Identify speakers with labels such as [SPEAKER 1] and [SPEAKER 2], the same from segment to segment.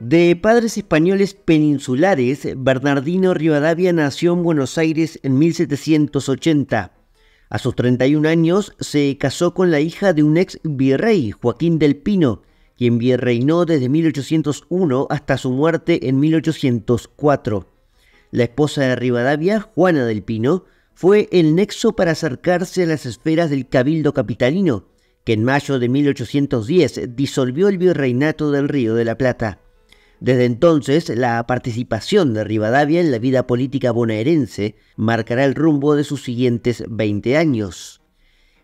[SPEAKER 1] De padres españoles peninsulares, Bernardino Rivadavia nació en Buenos Aires en 1780. A sus 31 años se casó con la hija de un ex virrey, Joaquín del Pino, quien virreinó desde 1801 hasta su muerte en 1804. La esposa de Rivadavia, Juana del Pino, fue el nexo para acercarse a las esferas del cabildo capitalino, que en mayo de 1810 disolvió el virreinato del Río de la Plata. Desde entonces, la participación de Rivadavia en la vida política bonaerense marcará el rumbo de sus siguientes 20 años.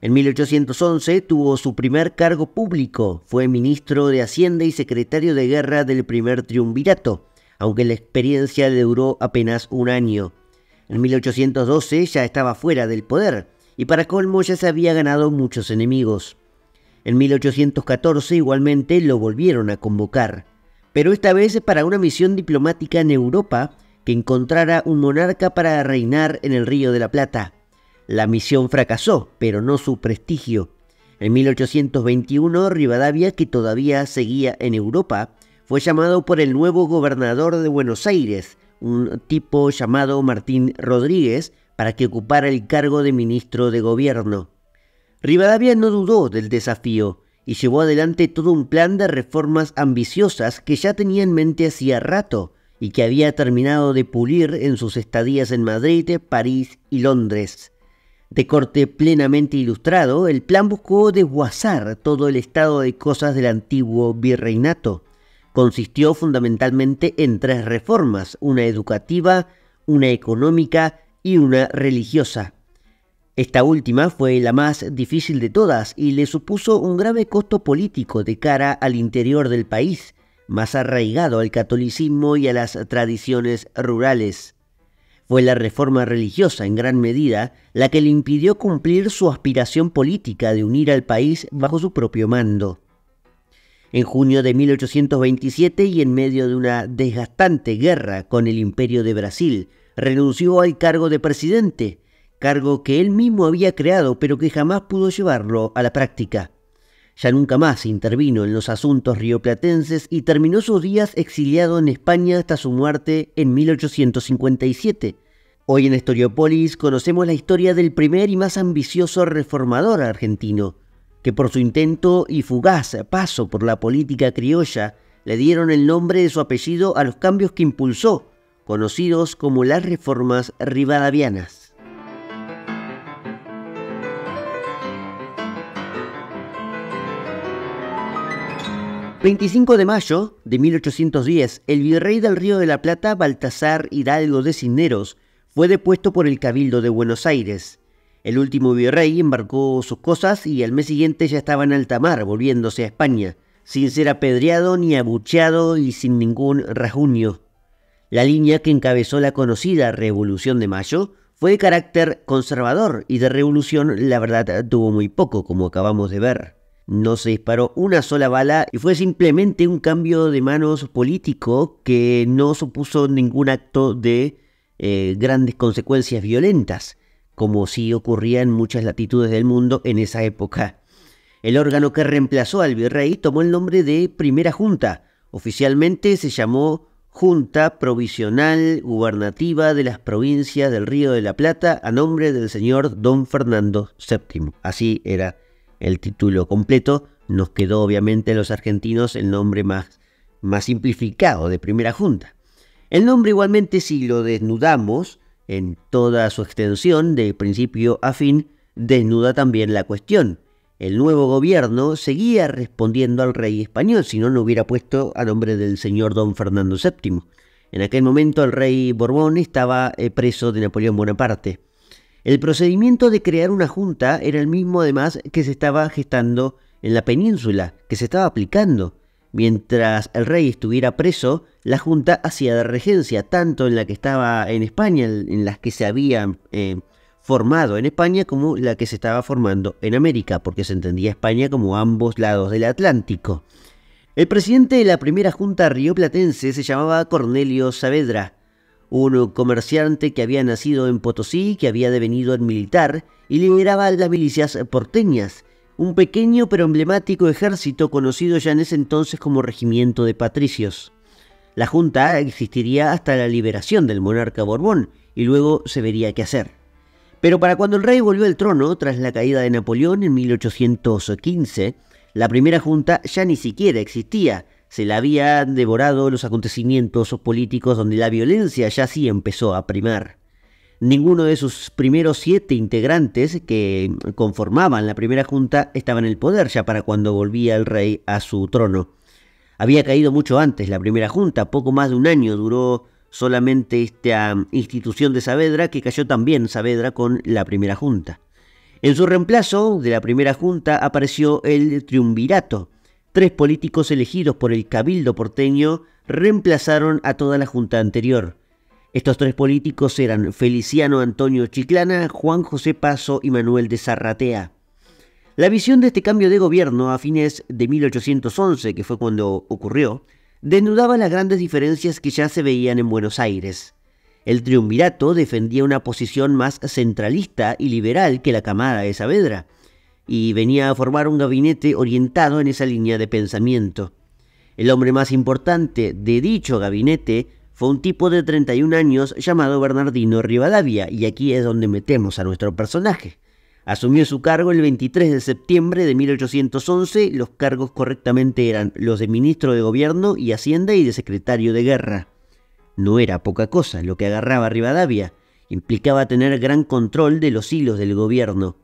[SPEAKER 1] En 1811 tuvo su primer cargo público, fue ministro de Hacienda y secretario de guerra del primer triunvirato, aunque la experiencia le duró apenas un año. En 1812 ya estaba fuera del poder, y para colmo ya se había ganado muchos enemigos. En 1814 igualmente lo volvieron a convocar pero esta vez para una misión diplomática en Europa que encontrara un monarca para reinar en el Río de la Plata. La misión fracasó, pero no su prestigio. En 1821, Rivadavia, que todavía seguía en Europa, fue llamado por el nuevo gobernador de Buenos Aires, un tipo llamado Martín Rodríguez, para que ocupara el cargo de ministro de gobierno. Rivadavia no dudó del desafío y llevó adelante todo un plan de reformas ambiciosas que ya tenía en mente hacía rato y que había terminado de pulir en sus estadías en Madrid, París y Londres. De corte plenamente ilustrado, el plan buscó desguazar todo el estado de cosas del antiguo virreinato. Consistió fundamentalmente en tres reformas, una educativa, una económica y una religiosa. Esta última fue la más difícil de todas y le supuso un grave costo político de cara al interior del país, más arraigado al catolicismo y a las tradiciones rurales. Fue la reforma religiosa en gran medida la que le impidió cumplir su aspiración política de unir al país bajo su propio mando. En junio de 1827 y en medio de una desgastante guerra con el imperio de Brasil, renunció al cargo de presidente, cargo que él mismo había creado pero que jamás pudo llevarlo a la práctica. Ya nunca más intervino en los asuntos rioplatenses y terminó sus días exiliado en España hasta su muerte en 1857. Hoy en Historiopolis conocemos la historia del primer y más ambicioso reformador argentino, que por su intento y fugaz paso por la política criolla le dieron el nombre de su apellido a los cambios que impulsó, conocidos como las reformas rivadavianas. 25 de mayo de 1810, el virrey del Río de la Plata, Baltasar Hidalgo de Cisneros, fue depuesto por el Cabildo de Buenos Aires. El último virrey embarcó sus cosas y al mes siguiente ya estaba en alta mar, volviéndose a España, sin ser apedreado ni abucheado y sin ningún rajuño. La línea que encabezó la conocida Revolución de Mayo fue de carácter conservador y de revolución la verdad tuvo muy poco, como acabamos de ver. No se disparó una sola bala y fue simplemente un cambio de manos político que no supuso ningún acto de eh, grandes consecuencias violentas, como sí ocurría en muchas latitudes del mundo en esa época. El órgano que reemplazó al virrey tomó el nombre de Primera Junta. Oficialmente se llamó Junta Provisional Gubernativa de las Provincias del Río de la Plata a nombre del señor Don Fernando VII. Así era el título completo, nos quedó obviamente a los argentinos el nombre más, simplificado de primera junta. El nombre igualmente si lo desnudamos en toda su extensión de principio a fin, desnuda también la cuestión. El nuevo gobierno seguía respondiendo al rey español, si no, no hubiera puesto a nombre del señor don Fernando VII. En aquel momento el rey Borbón estaba eh, preso de Napoleón Bonaparte. El procedimiento de crear una junta era el mismo además que se estaba gestando en la península, que se estaba aplicando. Mientras el rey estuviera preso, la Junta hacía de regencia, tanto en la que estaba en España, en las que se había eh, formado en España, como la que se estaba formando en América, porque se entendía España como ambos lados del Atlántico. El presidente de la primera Junta rioplatense se llamaba Cornelio Saavedra un comerciante que había nacido en Potosí, que había devenido en militar y lideraba las milicias porteñas, un pequeño pero emblemático ejército conocido ya en ese entonces como Regimiento de Patricios. La Junta existiría hasta la liberación del monarca Borbón y luego se vería qué hacer. Pero para cuando el rey volvió al trono, tras la caída de Napoleón en 1815, la primera junta ya ni siquiera existía, se la habían devorado los acontecimientos políticos donde la violencia ya sí empezó a primar. Ninguno de sus primeros siete integrantes que conformaban la primera junta estaba en el poder ya para cuando volvía el rey a su trono. Había caído mucho antes la primera junta, poco más de un año duró solamente esta institución de Saavedra, que cayó también Saavedra con la primera junta. En su reemplazo de la primera junta apareció el triunvirato, tres políticos elegidos por el Cabildo porteño reemplazaron a toda la junta anterior. Estos tres políticos eran Feliciano Antonio Chiclana, Juan José Paso y Manuel de Zarratea. La visión de este cambio de gobierno a fines de 1811, que fue cuando ocurrió, desnudaba las grandes diferencias que ya se veían en Buenos Aires. El triunvirato defendía una posición más centralista y liberal que la camada de Saavedra, y venía a formar un gabinete orientado en esa línea de pensamiento. El hombre más importante de dicho gabinete fue un tipo de 31 años llamado Bernardino Rivadavia, y aquí es donde metemos a nuestro personaje. Asumió su cargo el 23 de septiembre de 1811, los cargos correctamente eran los de ministro de Gobierno y Hacienda y de secretario de Guerra. No era poca cosa lo que agarraba Rivadavia, implicaba tener gran control de los hilos del gobierno.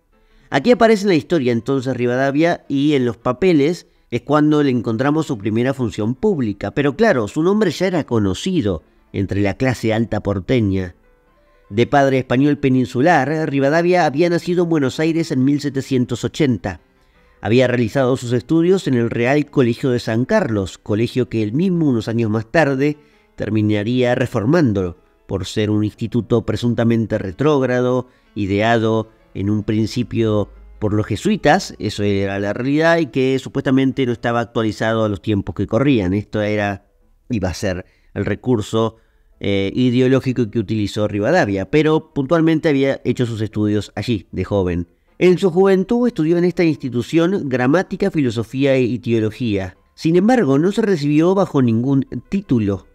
[SPEAKER 1] Aquí aparece la historia entonces Rivadavia y en los papeles es cuando le encontramos su primera función pública, pero claro, su nombre ya era conocido entre la clase alta porteña. De padre español peninsular, Rivadavia había nacido en Buenos Aires en 1780. Había realizado sus estudios en el Real Colegio de San Carlos, colegio que él mismo unos años más tarde terminaría reformándolo por ser un instituto presuntamente retrógrado, ideado en un principio por los jesuitas, eso era la realidad, y que supuestamente no estaba actualizado a los tiempos que corrían. Esto era, iba a ser el recurso eh, ideológico que utilizó Rivadavia, pero puntualmente había hecho sus estudios allí, de joven. En su juventud estudió en esta institución gramática, filosofía y teología. Sin embargo, no se recibió bajo ningún título.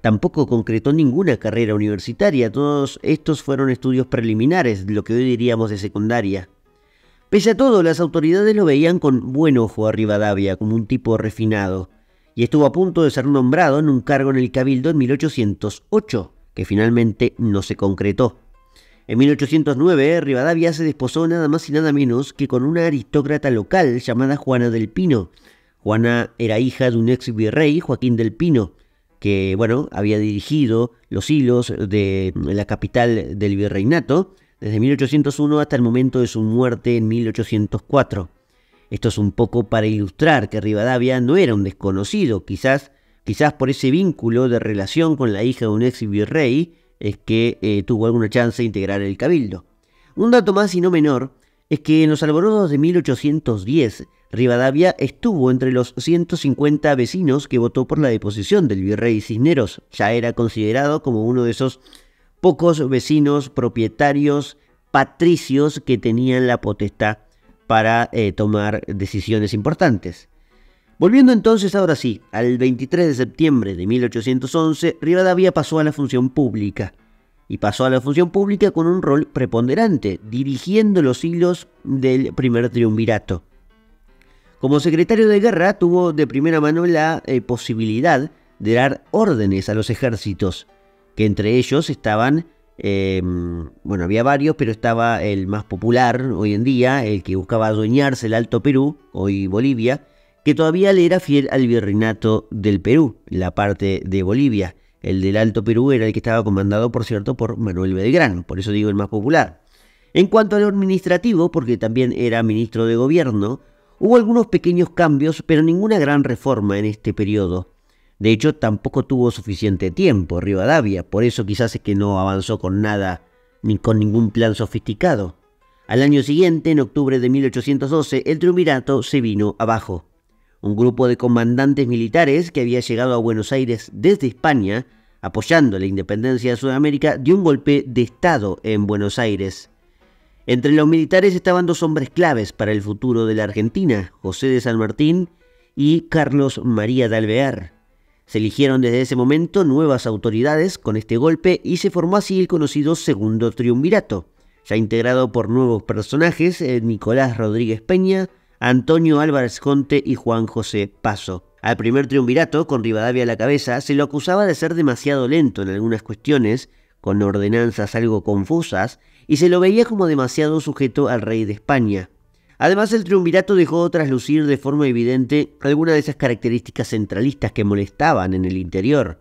[SPEAKER 1] Tampoco concretó ninguna carrera universitaria, todos estos fueron estudios preliminares, lo que hoy diríamos de secundaria. Pese a todo, las autoridades lo veían con buen ojo a Rivadavia, como un tipo refinado, y estuvo a punto de ser nombrado en un cargo en el Cabildo en 1808, que finalmente no se concretó. En 1809, Rivadavia se desposó nada más y nada menos que con una aristócrata local llamada Juana del Pino. Juana era hija de un ex virrey, Joaquín del Pino, que bueno, había dirigido los hilos de la capital del virreinato desde 1801 hasta el momento de su muerte en 1804. Esto es un poco para ilustrar que Rivadavia no era un desconocido, quizás, quizás por ese vínculo de relación con la hija de un ex virrey es que eh, tuvo alguna chance de integrar el cabildo. Un dato más y no menor es que en los alborotos de 1810 Rivadavia estuvo entre los 150 vecinos que votó por la deposición del virrey Cisneros. Ya era considerado como uno de esos pocos vecinos propietarios patricios que tenían la potestad para eh, tomar decisiones importantes. Volviendo entonces ahora sí, al 23 de septiembre de 1811, Rivadavia pasó a la función pública. Y pasó a la función pública con un rol preponderante, dirigiendo los hilos del primer triunvirato. Como secretario de guerra tuvo de primera mano la eh, posibilidad de dar órdenes a los ejércitos, que entre ellos estaban, eh, bueno, había varios, pero estaba el más popular hoy en día, el que buscaba adueñarse el Alto Perú, hoy Bolivia, que todavía le era fiel al virreinato del Perú, la parte de Bolivia. El del Alto Perú era el que estaba comandado, por cierto, por Manuel Belgrano, por eso digo el más popular. En cuanto a lo administrativo, porque también era ministro de gobierno, Hubo algunos pequeños cambios, pero ninguna gran reforma en este periodo. De hecho, tampoco tuvo suficiente tiempo Rivadavia, por eso quizás es que no avanzó con nada ni con ningún plan sofisticado. Al año siguiente, en octubre de 1812, el triunvirato se vino abajo. Un grupo de comandantes militares que había llegado a Buenos Aires desde España, apoyando la independencia de Sudamérica, dio un golpe de Estado en Buenos Aires. Entre los militares estaban dos hombres claves para el futuro de la Argentina, José de San Martín y Carlos María de Alvear. Se eligieron desde ese momento nuevas autoridades con este golpe y se formó así el conocido Segundo Triunvirato, ya integrado por nuevos personajes, eh, Nicolás Rodríguez Peña, Antonio Álvarez Conte y Juan José Paso. Al primer triunvirato, con Rivadavia a la cabeza, se lo acusaba de ser demasiado lento en algunas cuestiones, con ordenanzas algo confusas y se lo veía como demasiado sujeto al rey de España. Además, el triunvirato dejó traslucir de forma evidente algunas de esas características centralistas que molestaban en el interior.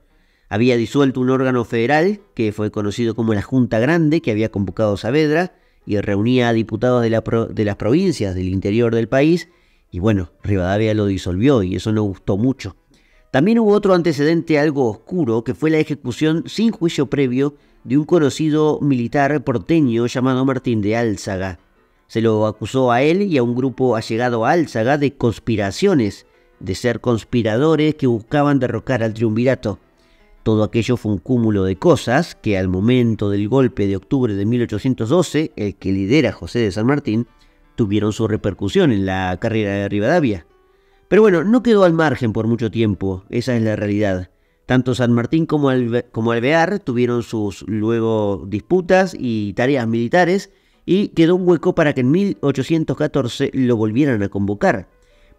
[SPEAKER 1] Había disuelto un órgano federal, que fue conocido como la Junta Grande, que había convocado Saavedra y reunía a diputados de, de las provincias del interior del país, y bueno, Rivadavia lo disolvió y eso no gustó mucho. También hubo otro antecedente algo oscuro, que fue la ejecución sin juicio previo de un conocido militar porteño llamado Martín de Álzaga. Se lo acusó a él y a un grupo allegado a Álzaga de conspiraciones, de ser conspiradores que buscaban derrocar al triunvirato. Todo aquello fue un cúmulo de cosas que al momento del golpe de octubre de 1812, el que lidera José de San Martín, tuvieron su repercusión en la carrera de Rivadavia. Pero bueno, no quedó al margen por mucho tiempo, esa es la realidad. Tanto San Martín como, Alvear tuvieron sus luego disputas y tareas militares y quedó un hueco para que en 1814 lo volvieran a convocar,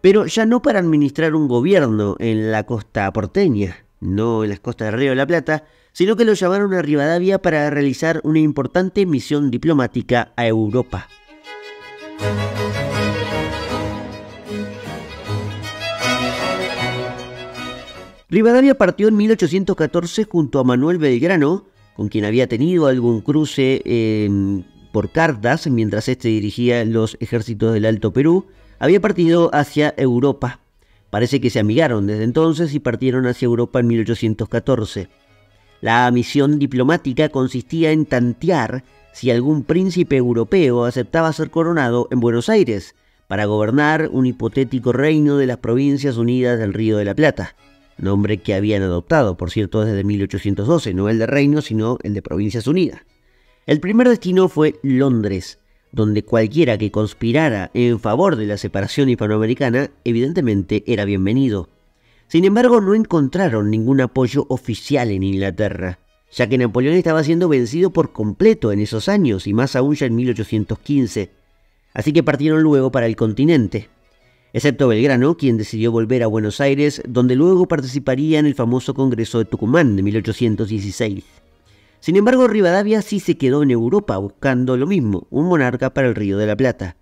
[SPEAKER 1] pero ya no para administrar un gobierno en la costa porteña, no en las costas del Río de la Plata, sino que lo llamaron a Rivadavia para realizar una importante misión diplomática a Europa. Rivadavia partió en 1814 junto a Manuel Belgrano, con quien había tenido algún cruce em, por cartas mientras este dirigía los ejércitos del Alto Perú, había partido hacia Europa. Parece que se amigaron desde entonces y partieron hacia Europa en 1814. La misión diplomática consistía en tantear si algún príncipe europeo aceptaba ser coronado en Buenos Aires para gobernar un hipotético reino de las provincias unidas del Río de la Plata nombre que habían adoptado, por cierto, desde 1812, no el de reino, sino el de Provincias Unidas. El primer destino fue Londres, donde cualquiera que conspirara en favor de la separación hispanoamericana evidentemente era bienvenido. Sin embargo, no encontraron ningún apoyo oficial en Inglaterra, ya que Napoleón estaba siendo vencido por completo en esos años y más aún ya en 1815. Así que partieron luego para el continente, excepto Belgrano, quien decidió volver a Buenos Aires, donde luego participaría en el famoso Congreso de Tucumán de 1816. Sin embargo, Rivadavia sí se quedó en Europa buscando lo mismo, un monarca para el Río de la Plata.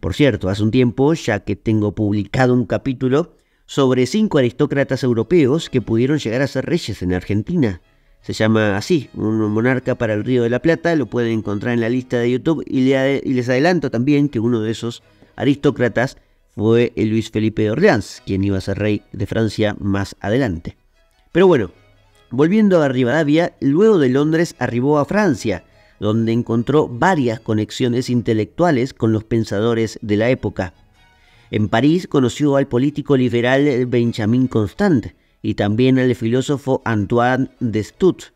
[SPEAKER 1] Por cierto, hace un tiempo, ya que tengo publicado un capítulo sobre cinco aristócratas europeos que pudieron llegar a ser reyes en Argentina. Se llama así, un monarca para el Río de la Plata, lo pueden encontrar en la lista de YouTube y les adelanto también que uno de esos aristócratas fue Luis Felipe de Orleans, quien iba a ser rey de Francia más adelante. Pero bueno, volviendo a Rivadavia, luego de Londres arribó a Francia, donde encontró varias conexiones intelectuales con los pensadores de la época. En París conoció al político liberal Benjamin Constant y también al filósofo Antoine de Stutt,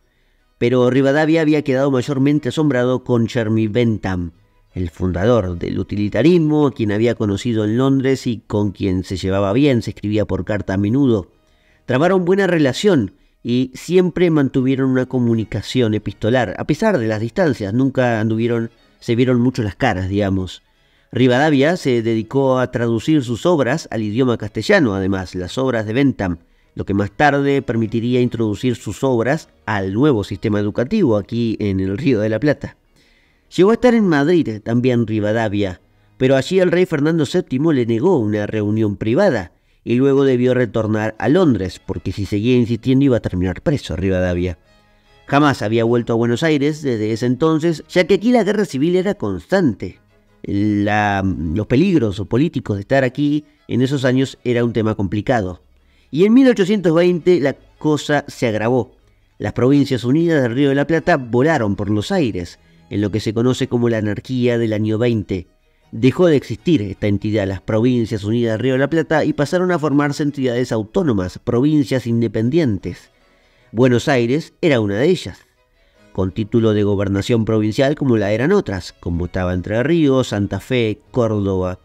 [SPEAKER 1] pero Rivadavia había quedado mayormente asombrado con Jeremy Bentham, el fundador del utilitarismo, a quien había conocido en Londres y con quien se llevaba bien, se escribía por carta a menudo. Trabaron buena relación y siempre mantuvieron una comunicación epistolar, a pesar de las distancias, nunca anduvieron, se vieron mucho las caras, digamos. Rivadavia se dedicó a traducir sus obras al idioma castellano, además, las obras de Bentham, lo que más tarde permitiría introducir sus obras al nuevo sistema educativo aquí en el Río de la Plata. Llegó a estar en Madrid, también Rivadavia, pero allí el rey Fernando VII le negó una reunión privada y luego debió retornar a Londres, porque si seguía insistiendo iba a terminar preso Rivadavia. Jamás había vuelto a Buenos Aires desde ese entonces, ya que aquí la guerra civil era constante. los peligros políticos de estar aquí en esos años era un tema complicado. Y en 1820 la cosa se agravó. Las provincias unidas del Río de la Plata volaron por los aires en lo que se conoce como la anarquía del año 20. Dejó de existir esta entidad, las Provincias Unidas Río de la Plata, y pasaron a formarse entidades autónomas, provincias independientes. Buenos Aires era una de ellas, con título de gobernación provincial como la eran otras, como estaba Entre Ríos, Santa Fe, Córdoba.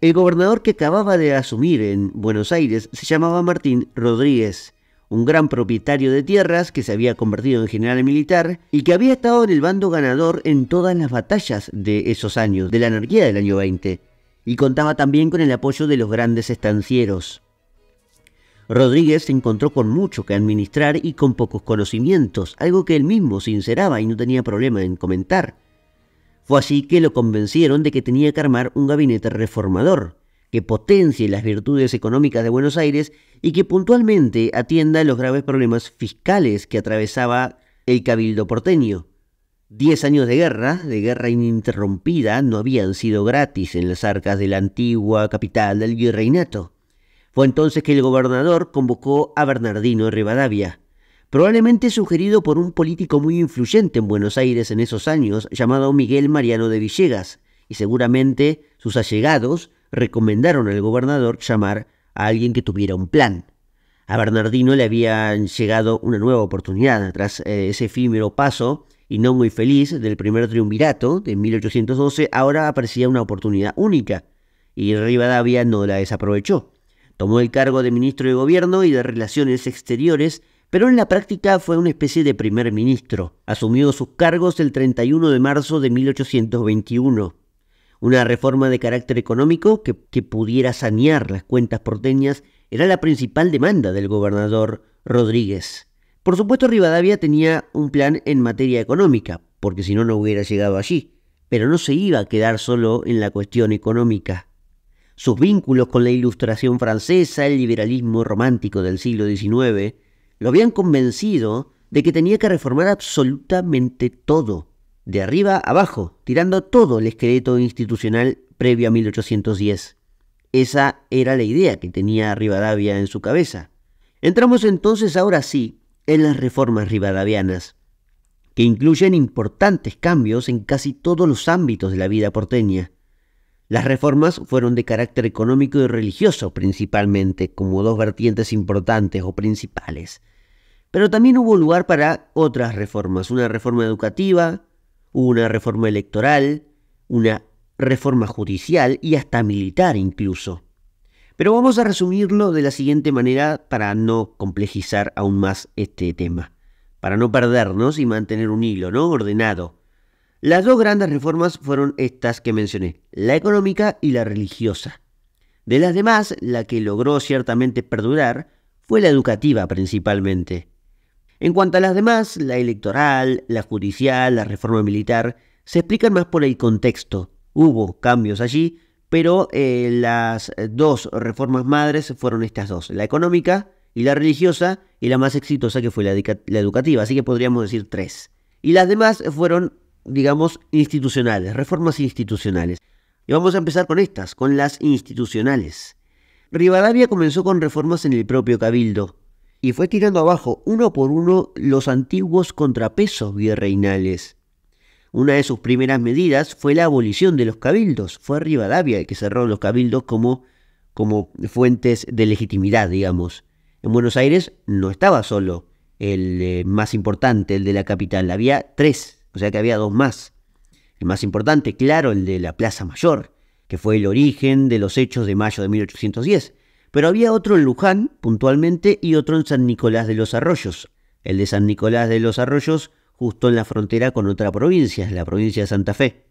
[SPEAKER 1] El gobernador que acababa de asumir en Buenos Aires se llamaba Martín Rodríguez, un gran propietario de tierras que se había convertido en general militar y que había estado en el bando ganador en todas las batallas de esos años, de la anarquía del año 20, y contaba también con el apoyo de los grandes estancieros. Rodríguez se encontró con mucho que administrar y con pocos conocimientos, algo que él mismo sinceraba y no tenía problema en comentar. Fue así que lo convencieron de que tenía que armar un gabinete reformador, que potencie las virtudes económicas de Buenos Aires y que puntualmente atienda los graves problemas fiscales que atravesaba el cabildo porteño. Diez años de guerra, de guerra ininterrumpida, no habían sido gratis en las arcas de la antigua capital del virreinato. Fue entonces que el gobernador convocó a Bernardino Rivadavia, probablemente sugerido por un político muy influyente en Buenos Aires en esos años, llamado Miguel Mariano de Villegas, y seguramente sus allegados recomendaron al gobernador llamar a alguien que tuviera un plan. A Bernardino le había llegado una nueva oportunidad tras eh, ese efímero paso y no muy feliz del primer triunvirato de 1812, ahora aparecía una oportunidad única y Rivadavia no la desaprovechó. Tomó el cargo de ministro de Gobierno y de Relaciones Exteriores, pero en la práctica fue una especie de primer ministro. Asumió sus cargos el 31 de marzo de 1821. Una reforma de carácter económico que, pudiera sanear las cuentas porteñas era la principal demanda del gobernador Rodríguez. Por supuesto, Rivadavia tenía un plan en materia económica, porque si no, no hubiera llegado allí. Pero no se iba a quedar solo en la cuestión económica. Sus vínculos con la ilustración francesa, el liberalismo romántico del siglo XIX, lo habían convencido de que tenía que reformar absolutamente todo de arriba abajo, tirando todo el esqueleto institucional previo a 1810. Esa era la idea que tenía Rivadavia en su cabeza. Entramos entonces ahora sí en las reformas rivadavianas, que incluyen importantes cambios en casi todos los ámbitos de la vida porteña. Las reformas fueron de carácter económico y religioso principalmente, como dos vertientes importantes o principales. Pero también hubo lugar para otras reformas, una reforma educativa, una reforma electoral, una reforma judicial y hasta militar incluso. Pero vamos a resumirlo de la siguiente manera para no complejizar aún más este tema, para no perdernos y mantener un hilo, ¿no? Ordenado. Las dos grandes reformas fueron estas que mencioné, la económica y la religiosa. De las demás, la que logró ciertamente perdurar fue la educativa principalmente. En cuanto a las demás, la electoral, la judicial, la reforma militar, se explican más por el contexto. Hubo cambios allí, pero eh, las dos reformas madres fueron estas dos, la económica y la religiosa, y la más exitosa que fue la, la educativa, así que podríamos decir tres. Y las demás fueron, digamos, institucionales, reformas institucionales. Y vamos a empezar con estas, con las institucionales. Rivadavia comenzó con reformas en el propio cabildo, y fue tirando abajo uno por uno los antiguos contrapesos virreinales. Una de sus primeras medidas fue la abolición de los cabildos. Fue Rivadavia el que cerró los cabildos como, como fuentes de legitimidad, digamos. En Buenos Aires no estaba solo el eh, más importante, el de la capital. Había tres, o sea que había dos más. El más importante, claro, el de la Plaza Mayor, que fue el origen de los hechos de mayo de 1810. Pero había otro en Luján, puntualmente, y otro en San Nicolás de los Arroyos. El de San Nicolás de los Arroyos, justo en la frontera con otra provincia, la provincia de Santa Fe.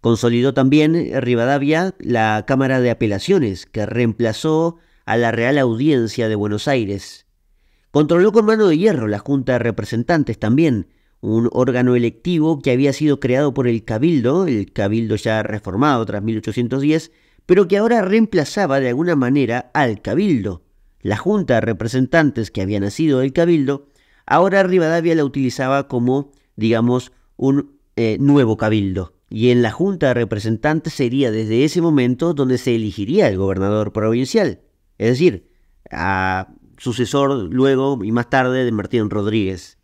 [SPEAKER 1] Consolidó también eh, Rivadavia la Cámara de Apelaciones, que reemplazó a la Real Audiencia de Buenos Aires. Controló con mano de hierro la Junta de Representantes también, un órgano electivo que había sido creado por el Cabildo, el Cabildo ya reformado tras 1810, pero que ahora reemplazaba de alguna manera al Cabildo. La Junta de Representantes que había nacido del Cabildo, ahora Rivadavia la utilizaba como, digamos, un eh, nuevo Cabildo. Y en la Junta de Representantes sería desde ese momento donde se elegiría el gobernador provincial, es decir, a sucesor luego y más tarde de Martín Rodríguez.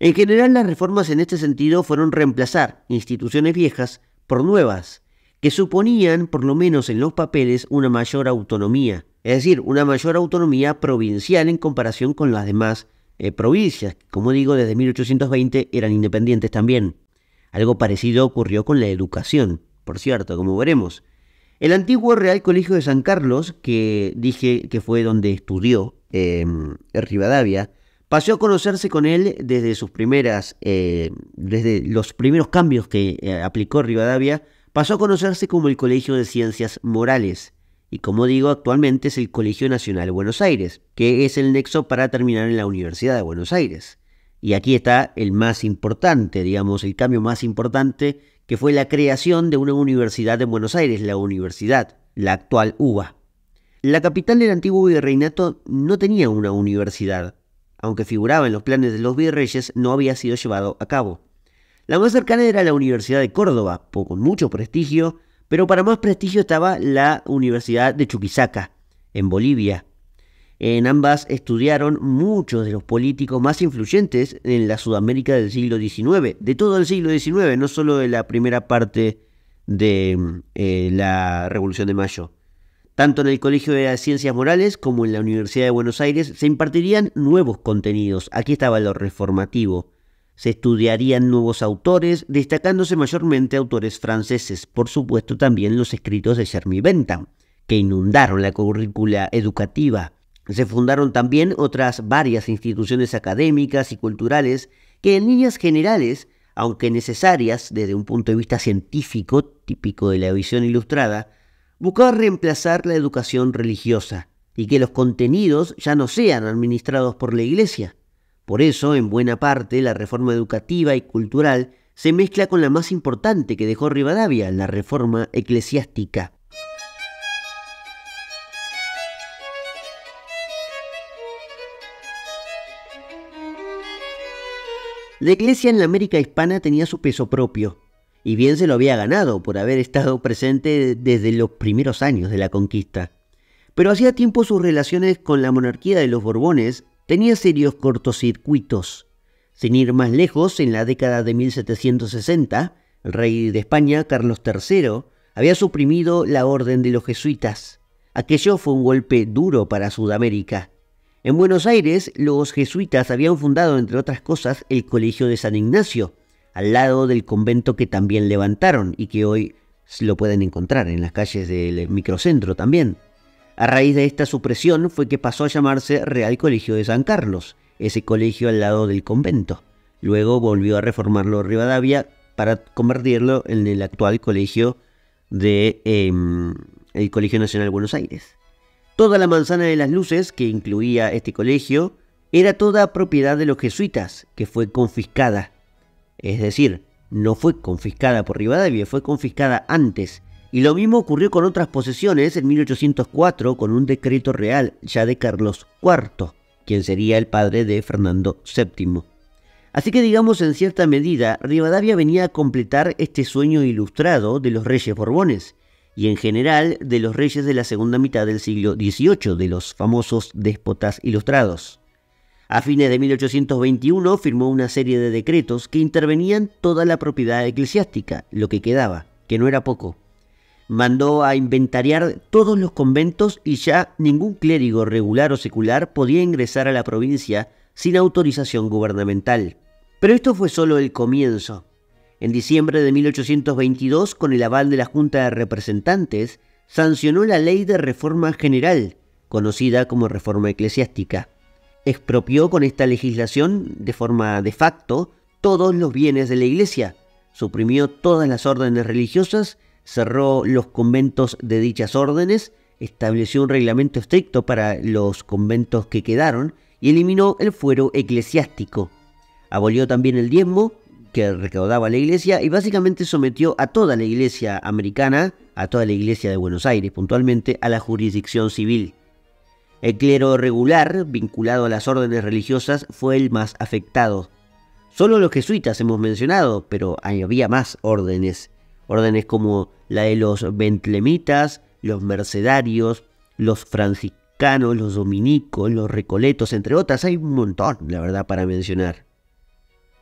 [SPEAKER 1] En general las reformas en este sentido fueron reemplazar instituciones viejas por nuevas, que suponían, por lo menos en los papeles, una mayor autonomía, es decir, una mayor autonomía provincial en comparación con las demás eh, provincias, como digo, desde 1820 eran independientes también. Algo parecido ocurrió con la educación, por cierto, como veremos. El antiguo Real Colegio de San Carlos, que dije que fue donde estudió em, Rivadavia, pasó a conocerse con él desde sus primeras, eh, desde los primeros cambios que eh, aplicó Rivadavia pasó a conocerse como el Colegio de Ciencias Morales, y como digo, actualmente es el Colegio Nacional de Buenos Aires, que es el nexo para terminar en la Universidad de Buenos Aires. Y aquí está el más importante, digamos, el cambio más importante, que fue la creación de una universidad en Buenos Aires, la universidad, la actual UBA. La capital del antiguo virreinato no tenía una universidad, aunque figuraba en los planes de los virreyes, no había sido llevado a cabo. La más cercana era la Universidad de Córdoba, con mucho prestigio, pero para más prestigio estaba la Universidad de Chuquisaca, en Bolivia. En ambas estudiaron muchos de los políticos más influyentes en la Sudamérica del siglo XIX, de todo el siglo XIX, no solo de la primera parte de eh, la Revolución de Mayo. Tanto en el Colegio de Ciencias Morales como en la Universidad de Buenos Aires se impartirían nuevos contenidos. Aquí estaba lo reformativo. Se estudiarían nuevos autores, destacándose mayormente autores franceses, por supuesto también los escritos de Jeremy Bentham, que inundaron la currícula educativa. Se fundaron también otras varias instituciones académicas y culturales que en líneas generales, aunque necesarias desde un punto de vista científico, típico de la visión ilustrada, buscaban reemplazar la educación religiosa y que los contenidos ya no sean administrados por la Iglesia, por eso, en buena parte, la reforma educativa y cultural se mezcla con la más importante que dejó Rivadavia, la reforma eclesiástica. La iglesia en la América hispana tenía su peso propio, y bien se lo había ganado por haber estado presente desde los primeros años de la conquista. Pero hacía tiempo sus relaciones con la monarquía de los Borbones tenía serios cortocircuitos. Sin ir más lejos, en la década de 1760, el rey de España, Carlos III, había suprimido la orden de los jesuitas. Aquello fue un golpe duro para Sudamérica. En Buenos Aires, los jesuitas habían fundado, entre otras cosas, el Colegio de San Ignacio, al lado del convento que también levantaron y que hoy lo pueden encontrar en las calles del microcentro también. A raíz de esta supresión fue que pasó a llamarse Real Colegio de San Carlos, ese colegio al lado del convento. Luego volvió a reformarlo Rivadavia para convertirlo en el actual colegio de em, el Colegio Nacional Buenos Aires. Toda la manzana de las luces que incluía este colegio era toda propiedad de los jesuitas, que fue confiscada. Es decir, no fue confiscada por Rivadavia, fue confiscada antes y lo mismo ocurrió con otras posesiones en 1804 con un decreto real ya de Carlos IV, quien sería el padre de Fernando VII. Así que digamos en cierta medida, Rivadavia venía a completar este sueño ilustrado de los reyes borbones, y en general de los reyes de la segunda mitad del siglo XVIII, de los famosos déspotas ilustrados. A fines de 1821 firmó una serie de decretos que intervenían toda la propiedad eclesiástica, lo que quedaba, que no era poco mandó a inventariar todos los conventos y ya ningún clérigo regular o secular podía ingresar a la provincia sin autorización gubernamental. Pero esto fue solo el comienzo. En diciembre de 1822, con el aval de la Junta de Representantes, sancionó la Ley de Reforma General, conocida como Reforma Eclesiástica. Expropió con esta legislación, de forma de facto, todos los bienes de la Iglesia, suprimió todas las órdenes religiosas cerró los conventos de dichas órdenes, estableció un reglamento estricto para los conventos que quedaron y eliminó el fuero eclesiástico. Abolió también el diezmo que recaudaba la iglesia y básicamente sometió a toda la iglesia americana, a toda la iglesia de Buenos Aires puntualmente, a la jurisdicción civil. El clero regular, vinculado a las órdenes religiosas, fue el más afectado. Solo los jesuitas hemos mencionado, pero había más órdenes órdenes como la de los bentlemitas, los mercedarios, los franciscanos, los dominicos, los recoletos, entre otras. Hay un montón, la verdad, para mencionar.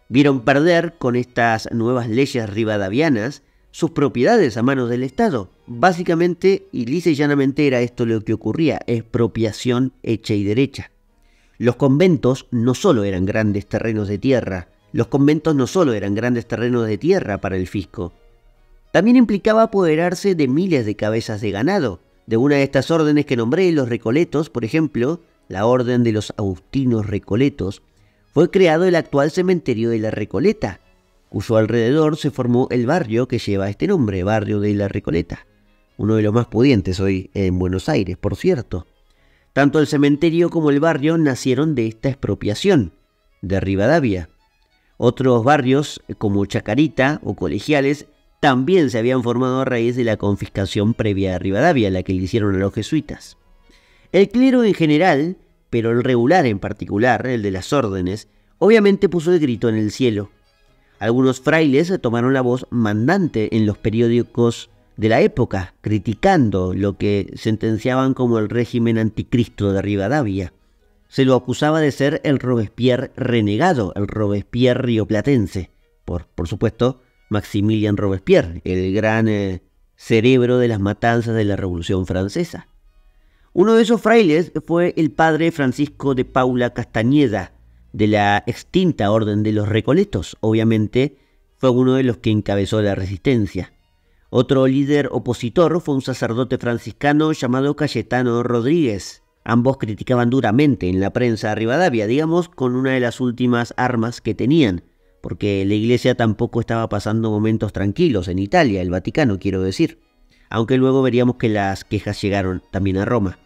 [SPEAKER 1] Vieron perder con estas nuevas leyes rivadavianas sus propiedades a manos del Estado. Básicamente y lisa y llanamente era esto lo que ocurría, expropiación hecha y derecha. Los conventos no solo eran grandes terrenos de tierra, los conventos no solo eran grandes terrenos de tierra para el fisco, también implicaba apoderarse de miles de cabezas de ganado. De una de estas órdenes que nombré, los Recoletos, por ejemplo, la Orden de los Agustinos Recoletos, fue creado el actual cementerio de la Recoleta, cuyo alrededor se formó el barrio que lleva este nombre, Barrio de la Recoleta, uno de los más pudientes hoy en Buenos Aires, por cierto. Tanto el cementerio como el barrio nacieron de esta expropiación de Rivadavia. Otros barrios, como Chacarita o Colegiales, también se habían formado a raíz de la confiscación previa a Rivadavia, la que le hicieron a los jesuitas. El clero en general, pero el regular en particular, el de las órdenes, obviamente puso el grito en el cielo. Algunos frailes tomaron la voz mandante en los periódicos de la época, criticando lo que sentenciaban como el régimen anticristo de Rivadavia. Se lo acusaba de ser el Robespierre renegado, el Robespierre rioplatense, por, por supuesto, Maximilian Robespierre, el gran eh, cerebro de las matanzas de la Revolución Francesa. Uno de esos frailes fue el padre Francisco de Paula Castañeda, de la extinta Orden de los Recoletos. Obviamente fue uno de los que encabezó la resistencia. Otro líder opositor fue un sacerdote franciscano llamado Cayetano Rodríguez. Ambos criticaban duramente en la prensa a Rivadavia, digamos, con una de las últimas armas que tenían, porque la iglesia tampoco estaba pasando momentos tranquilos en Italia, el Vaticano quiero decir, aunque luego veríamos que las quejas llegaron también a Roma.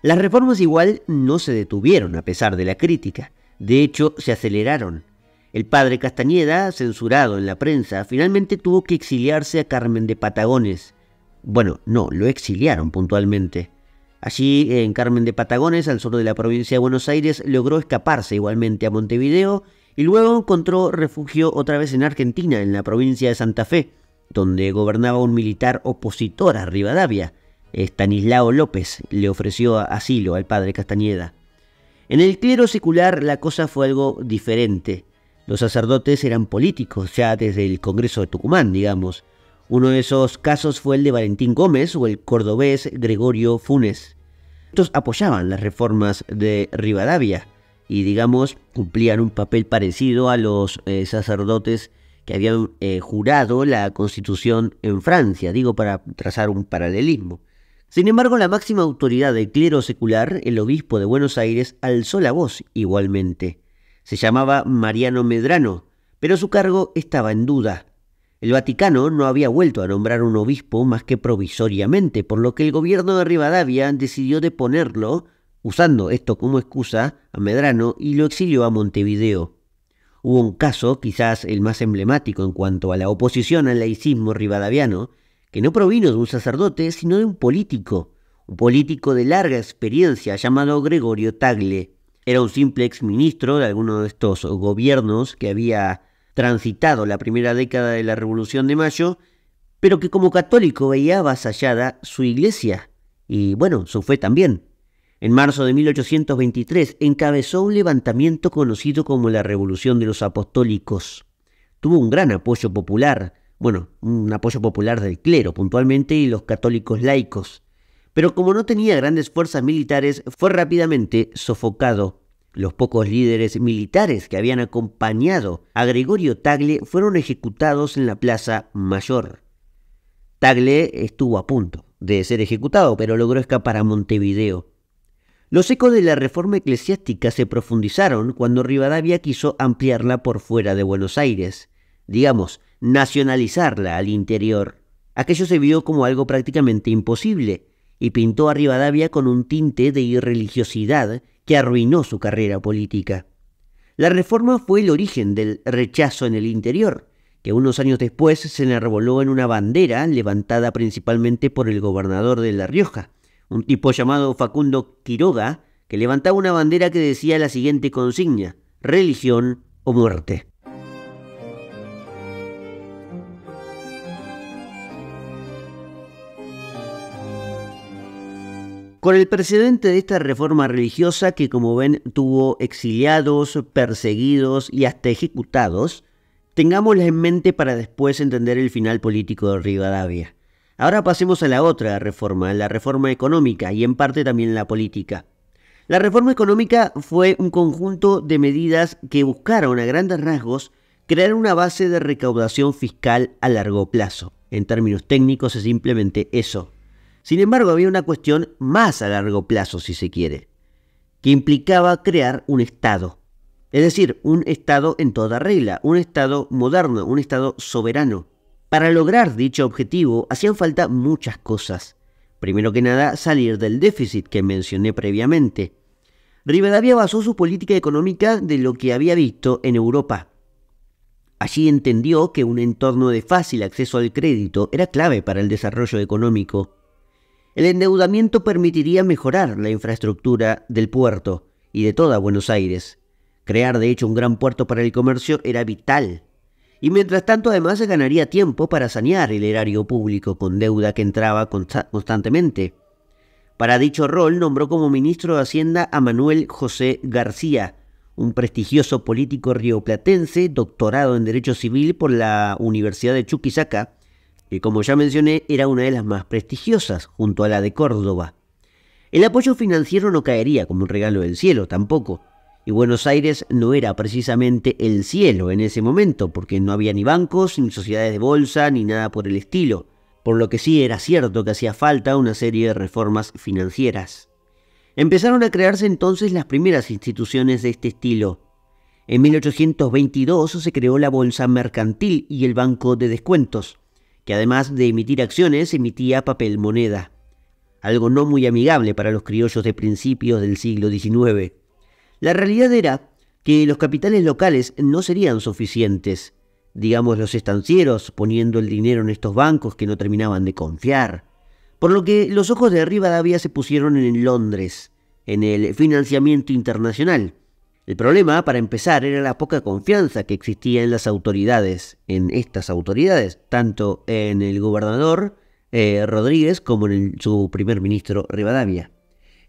[SPEAKER 1] Las reformas igual no se detuvieron a pesar de la crítica, de hecho se aceleraron. El padre Castañeda, censurado en la prensa, finalmente tuvo que exiliarse a Carmen de Patagones. Bueno, no, lo exiliaron puntualmente. Allí, en Carmen de Patagones, al sur de la provincia de Buenos Aires, logró escaparse igualmente a Montevideo y luego encontró refugio otra vez en Argentina, en la provincia de Santa Fe, donde gobernaba un militar opositor a Rivadavia. Estanislao López le ofreció asilo al padre Castañeda. En el clero secular la cosa fue algo diferente. Los sacerdotes eran políticos ya desde el Congreso de Tucumán, digamos. Uno de esos casos fue el de Valentín Gómez o el cordobés Gregorio Funes. Estos apoyaban las reformas de Rivadavia, y digamos cumplían un papel parecido a los eh, sacerdotes que habían eh, jurado la constitución en Francia, digo para trazar un paralelismo. Sin embargo, la máxima autoridad del clero secular, el obispo de Buenos Aires, alzó la voz igualmente. Se llamaba Mariano Medrano, pero su cargo estaba en duda. El Vaticano no había vuelto a nombrar un obispo más que provisoriamente, por lo que el gobierno de Rivadavia decidió deponerlo usando esto como excusa a Medrano y lo exilió a Montevideo. Hubo un caso, quizás el más emblemático en cuanto a la oposición al laicismo rivadaviano, que no provino de un sacerdote, sino de un político, un político de larga experiencia llamado Gregorio Tagle. Era un simple exministro de alguno de estos gobiernos que había transitado la primera década de la Revolución de Mayo, pero que como católico veía avasallada su iglesia, y bueno, su fue también. En marzo de 1823 encabezó un levantamiento conocido como la Revolución de los Apostólicos. Tuvo un gran apoyo popular, bueno, un apoyo popular del clero puntualmente y los católicos laicos. Pero como no tenía grandes fuerzas militares, fue rápidamente sofocado. Los pocos líderes militares que habían acompañado a Gregorio Tagle fueron ejecutados en la Plaza Mayor. Tagle estuvo a punto de ser ejecutado, pero logró escapar a Montevideo. Los ecos de la reforma eclesiástica se profundizaron cuando Rivadavia quiso ampliarla por fuera de Buenos Aires, digamos, nacionalizarla al interior. Aquello se vio como algo prácticamente imposible, y pintó a Rivadavia con un tinte de irreligiosidad que arruinó su carrera política. La reforma fue el origen del rechazo en el interior, que unos años después se enarboló en una bandera levantada principalmente por el gobernador de La Rioja, un tipo llamado Facundo Quiroga, que levantaba una bandera que decía la siguiente consigna, religión o muerte. Con el precedente de esta reforma religiosa que como ven tuvo exiliados, perseguidos y hasta ejecutados, tengámosla en mente para después entender el final político de Rivadavia. Ahora pasemos a la otra reforma, la reforma económica y en parte también la política. La reforma económica fue un conjunto de medidas que buscaron a grandes rasgos crear una base de recaudación fiscal a largo plazo. En términos técnicos es simplemente eso. Sin embargo, había una cuestión más a largo plazo, si se quiere, que implicaba crear un Estado. Es decir, un Estado en toda regla, un Estado moderno, un Estado soberano. Para lograr dicho objetivo hacían falta muchas cosas. Primero que nada, salir del déficit que mencioné previamente. Rivadavia basó su política económica de lo que había visto en Europa. Allí entendió que un entorno de fácil acceso al crédito era clave para el desarrollo económico. El endeudamiento permitiría mejorar la infraestructura del puerto y de toda Buenos Aires. Crear de hecho un gran puerto para el comercio era vital y mientras tanto además se ganaría tiempo para sanear el erario público con deuda que entraba constantemente. Para dicho rol nombró como ministro de Hacienda a Manuel José García, un prestigioso político rioplatense, doctorado en Derecho Civil por la Universidad de Chuquisaca, que como ya mencioné era una de las más prestigiosas junto a la de Córdoba. El apoyo financiero no caería como un regalo del cielo tampoco, y Buenos Aires no era precisamente el cielo en ese momento, porque no había ni bancos, ni sociedades de bolsa, ni nada por el estilo, por lo que sí era cierto que hacía falta una serie de reformas financieras. Empezaron a crearse entonces las primeras instituciones de este estilo. En 1822 se creó la Bolsa Mercantil y el Banco de Descuentos, que además de emitir acciones emitía papel moneda, algo no muy amigable para los criollos de principios del siglo XIX. La realidad era que los capitales locales no serían suficientes, digamos los estancieros poniendo el dinero en estos bancos que no terminaban de confiar. Por lo que los ojos de Rivadavia se pusieron en Londres, en el financiamiento internacional. El problema, para empezar, era la poca confianza que existía en las autoridades, en estas autoridades, tanto en el gobernador eh, Rodríguez como en su primer ministro Rivadavia.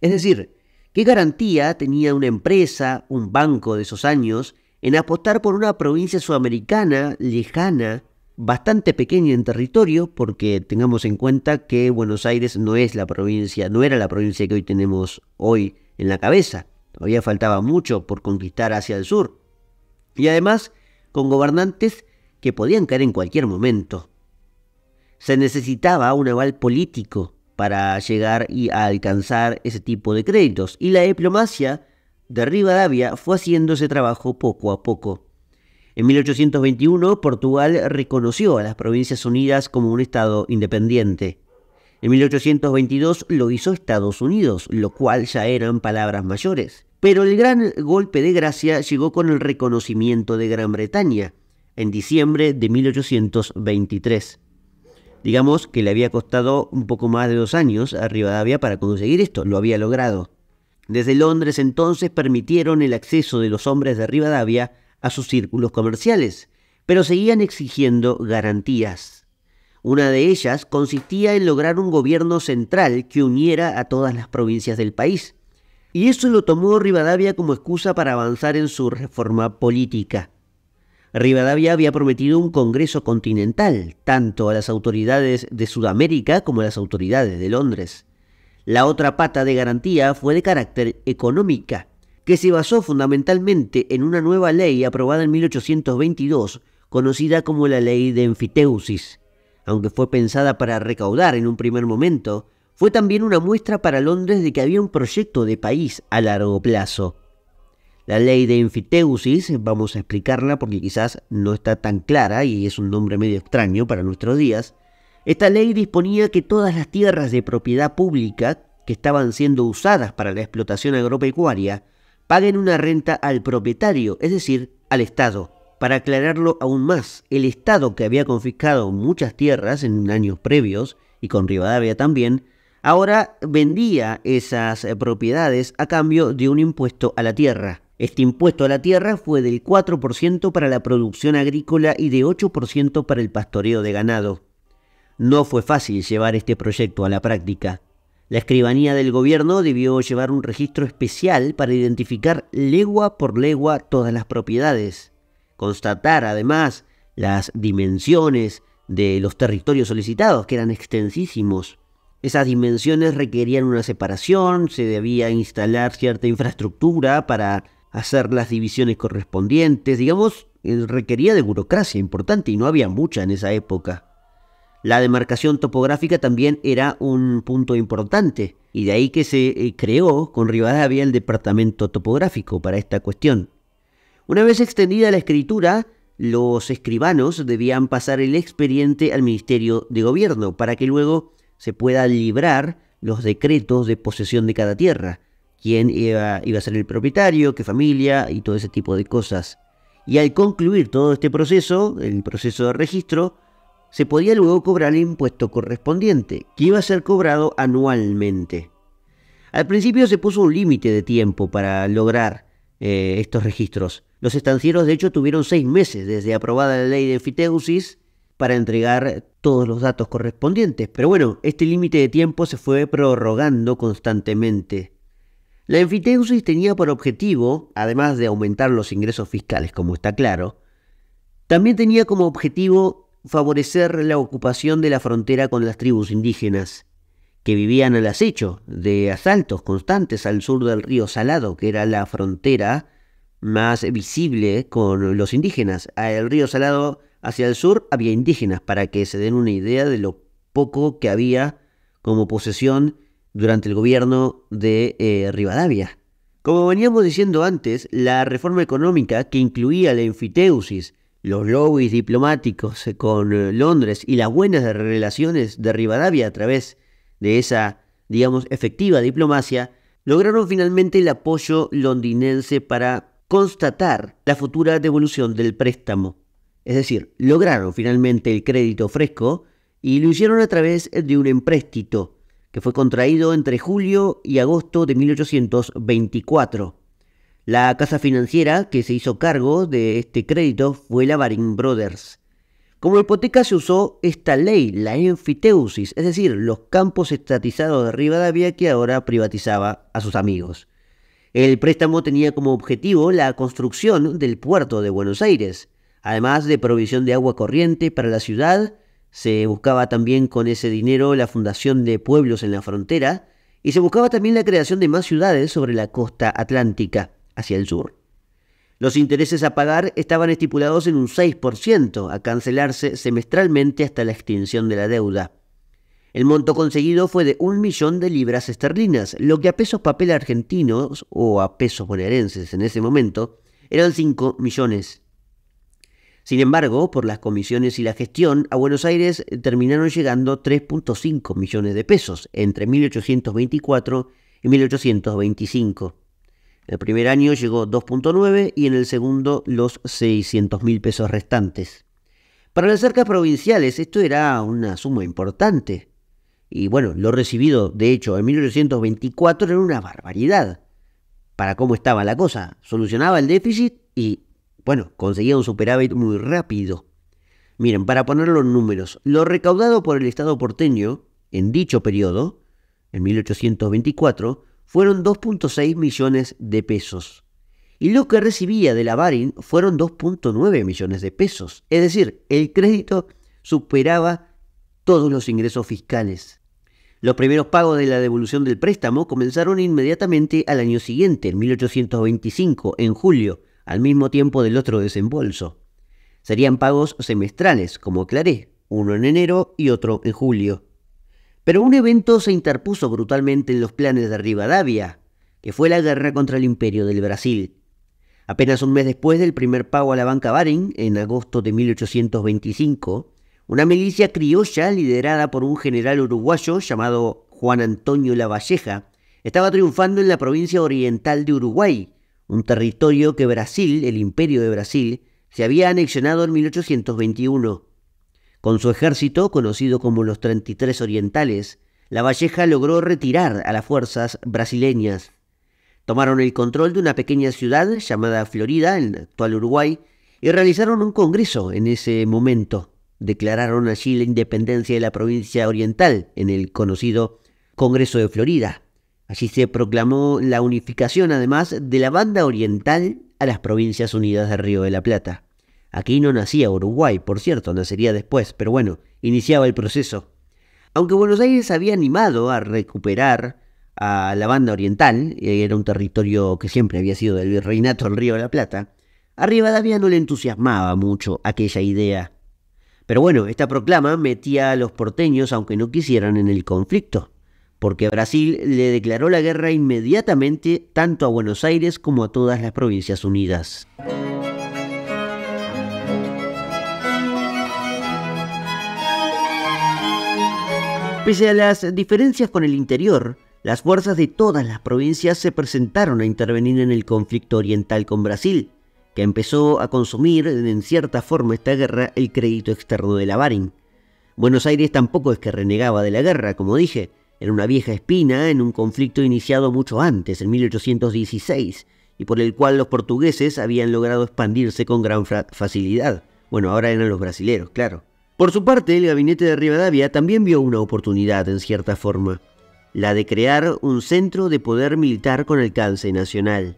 [SPEAKER 1] Es decir, ¿Qué garantía tenía una empresa, un banco de esos años, en apostar por una provincia sudamericana lejana, bastante pequeña en territorio, porque tengamos en cuenta que Buenos Aires no es la provincia, no era la provincia que hoy tenemos hoy en la cabeza. Todavía faltaba mucho por conquistar hacia el sur. Y además, con gobernantes que podían caer en cualquier momento. Se necesitaba un aval político para llegar y alcanzar ese tipo de créditos. Y la diplomacia de Rivadavia fue haciendo ese trabajo poco a poco. En 1821 Portugal reconoció a las Provincias Unidas como un Estado independiente. En 1822 lo hizo Estados Unidos, lo cual ya eran palabras mayores. Pero el gran golpe de gracia llegó con el reconocimiento de Gran Bretaña, en diciembre de 1823 digamos que le había costado un poco más de dos años a Rivadavia para conseguir esto, lo había logrado. Desde Londres entonces permitieron el acceso de los hombres de Rivadavia a sus círculos comerciales, pero seguían exigiendo garantías. Una de ellas consistía en lograr un gobierno central que uniera a todas las provincias del país. Y eso lo tomó Rivadavia como excusa para avanzar en su reforma política. Rivadavia había prometido un Congreso continental, tanto a las autoridades de Sudamérica como a las autoridades de Londres. La otra pata de garantía fue de carácter económica, que se basó fundamentalmente en una nueva ley aprobada en 1822, conocida como la Ley de Enfiteusis. Aunque fue pensada para recaudar en un primer momento, fue también una muestra para Londres de que había un proyecto de país a largo plazo. La ley de enfiteusis, vamos a explicarla porque quizás no está tan clara y es un nombre medio extraño para nuestros días. Esta ley disponía que todas las tierras de propiedad pública que estaban siendo usadas para la explotación agropecuaria paguen una renta al propietario, es decir, al Estado. Para aclararlo aún más, el Estado que había confiscado muchas tierras en años previos, y con Rivadavia también, ahora vendía esas eh, propiedades a cambio de un impuesto a la tierra. Este impuesto a la tierra fue del 4% para la producción agrícola y de 8% para el pastoreo de ganado. No fue fácil llevar este proyecto a la práctica. La escribanía del gobierno debió llevar un registro especial para identificar legua por legua todas las propiedades, constatar además las dimensiones de los territorios solicitados, que eran extensísimos. Esas dimensiones requerían una separación, se debía instalar cierta infraestructura para hacer las divisiones correspondientes, digamos, eh, requería de burocracia importante y no había mucha en esa época. La demarcación topográfica también era un punto importante y de ahí que se eh, creó con Rivadavia el departamento topográfico para esta cuestión. Una vez extendida la escritura, los escribanos debían pasar el expediente al Ministerio de Gobierno para que luego se pueda librar los decretos de posesión de cada tierra, quién iba, a ser el propietario, qué familia y todo ese tipo de cosas. Y al concluir todo este proceso, el proceso de registro, se podía luego cobrar el impuesto correspondiente, que iba a ser cobrado anualmente. Al principio se puso un límite de tiempo para lograr eh, estos registros. Los estancieros de hecho tuvieron seis meses desde aprobada la ley de fiteusis para entregar todos los datos correspondientes. Pero bueno, este límite de tiempo se fue prorrogando constantemente. La enfiteusis tenía por objetivo, además de aumentar los ingresos fiscales, como está claro, también tenía como objetivo favorecer la ocupación de la frontera con las tribus indígenas, que vivían al acecho de asaltos constantes al sur del río Salado, que era la frontera más visible con los indígenas. Al río Salado hacia el sur había indígenas, para que se den una idea de lo poco que había como posesión durante el gobierno de eh, Rivadavia. Como veníamos diciendo antes, la reforma económica que incluía la enfiteusis, los lobbies diplomáticos eh, con eh, Londres y las buenas relaciones de Rivadavia a través de esa, digamos, efectiva diplomacia, lograron finalmente el apoyo londinense para constatar la futura devolución del préstamo. Es decir, lograron finalmente el crédito fresco y lo hicieron a través de un empréstito que fue contraído entre julio y agosto de 1824. La casa financiera que se hizo cargo de este crédito fue la Baring Brothers. Como hipoteca se usó esta ley, la enfiteusis, es decir, los campos estatizados de Rivadavia que ahora privatizaba a sus amigos. El préstamo tenía como objetivo la construcción del puerto de Buenos Aires, además de provisión de agua corriente para la ciudad se buscaba también con ese dinero la fundación de pueblos en la frontera y se buscaba también la creación de más ciudades sobre la costa atlántica hacia el sur. Los intereses a pagar estaban estipulados en un 6%, a cancelarse semestralmente hasta la extinción de la deuda. El monto conseguido fue de un millón de libras esterlinas, lo que a pesos papel argentinos o a pesos bonaerenses en ese momento eran 5 millones sin embargo, por las comisiones y la gestión, a Buenos Aires eh, terminaron llegando 3.5 millones de pesos entre 1824 y 1825. el primer año llegó 2.9 y en el segundo los 600 mil pesos restantes. Para las cercas provinciales esto era una suma importante. Y bueno, lo recibido de hecho en 1824 era una barbaridad. Para cómo estaba la cosa, solucionaba el déficit y bueno, conseguía un superávit muy rápido. Miren, para poner los números, lo recaudado por el Estado porteño en dicho periodo, en 1824, fueron 2.6 millones de pesos. Y lo que recibía de la Barin fueron 2.9 millones de pesos. Es decir, el crédito superaba todos los ingresos fiscales. Los primeros pagos de la devolución del préstamo comenzaron inmediatamente al año siguiente, en 1825, en julio, al mismo tiempo del otro desembolso. Serían pagos semestrales, como aclaré, uno en enero y otro en julio. Pero un evento se interpuso brutalmente en los planes de Rivadavia, que fue la guerra contra el imperio del Brasil. Apenas un mes después del primer pago a la banca Baring, en agosto de 1825, una milicia criolla liderada por un general uruguayo llamado Juan Antonio Lavalleja estaba triunfando en la provincia oriental de Uruguay, un territorio que Brasil, el imperio de Brasil, se había anexionado en 1821. Con su ejército, conocido como los 33 Orientales, la Valleja logró retirar a las fuerzas brasileñas. Tomaron el control de una pequeña ciudad llamada Florida, en el actual Uruguay, y realizaron un congreso en ese momento. Declararon allí la independencia de la provincia oriental en el conocido Congreso de Florida. Allí se proclamó la unificación además de la banda oriental a las provincias unidas de Río de la Plata. Aquí no nacía Uruguay, por cierto, nacería después, pero bueno, iniciaba el proceso. Aunque Buenos Aires había animado a recuperar a la banda oriental, era un territorio que siempre había sido del virreinato del Río de la Plata, a Rivadavia no le entusiasmaba mucho aquella idea. Pero bueno, esta proclama metía a los porteños, aunque no quisieran, en el conflicto porque Brasil le declaró la guerra inmediatamente tanto a Buenos Aires como a todas las provincias unidas. Pese a las diferencias con el interior, las fuerzas de todas las provincias se presentaron a intervenir en el conflicto oriental con Brasil, que empezó a consumir en cierta forma esta guerra el crédito externo de la Baring. Buenos Aires tampoco es que renegaba de la guerra, como dije, era una vieja espina en un conflicto iniciado mucho antes, en 1816, y por el cual los portugueses habían logrado expandirse con gran facilidad. Bueno, ahora eran los brasileros, claro. Por su parte, el gabinete de Rivadavia también vio una oportunidad, en cierta forma, la de crear un centro de poder militar con alcance nacional.